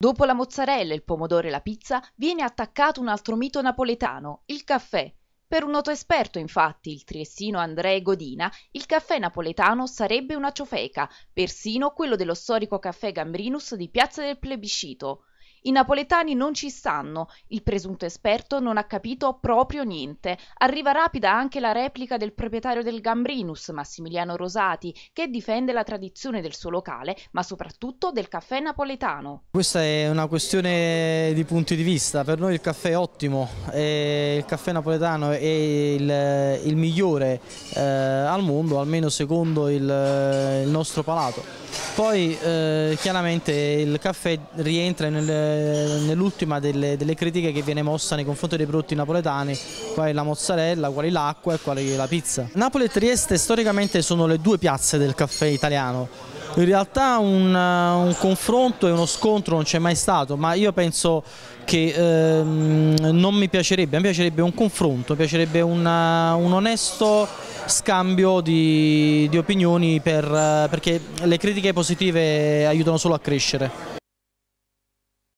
Dopo la mozzarella, il pomodoro e la pizza, viene attaccato un altro mito napoletano, il caffè. Per un noto esperto, infatti, il triestino Andrei Godina, il caffè napoletano sarebbe una ciofeca, persino quello dello storico caffè Gambrinus di Piazza del Plebiscito. I napoletani non ci stanno, il presunto esperto non ha capito proprio niente. Arriva rapida anche la replica del proprietario del Gambrinus, Massimiliano Rosati, che difende la tradizione del suo locale, ma soprattutto del caffè napoletano. Questa è una questione di punti di vista, per noi il caffè è ottimo, eh, il caffè napoletano è il, il migliore eh, al mondo, almeno secondo il, il nostro palato. Poi eh, chiaramente il caffè rientra nel eh, nell'ultima delle, delle, critiche che viene mossa nei confronti dei prodotti napoletani, quali la mozzarella, quali l'acqua e quali la pizza. Napoli e Trieste storicamente sono le due piazze del caffè italiano. In realtà un, eh, un confronto e uno scontro non c'è mai stato, ma io penso che ehm, non mi piacerebbe, mi piacerebbe un confronto, mi piacerebbe una, eh, un onesto scambio di, di opinioni per, perché le critiche positive aiutano solo a crescere.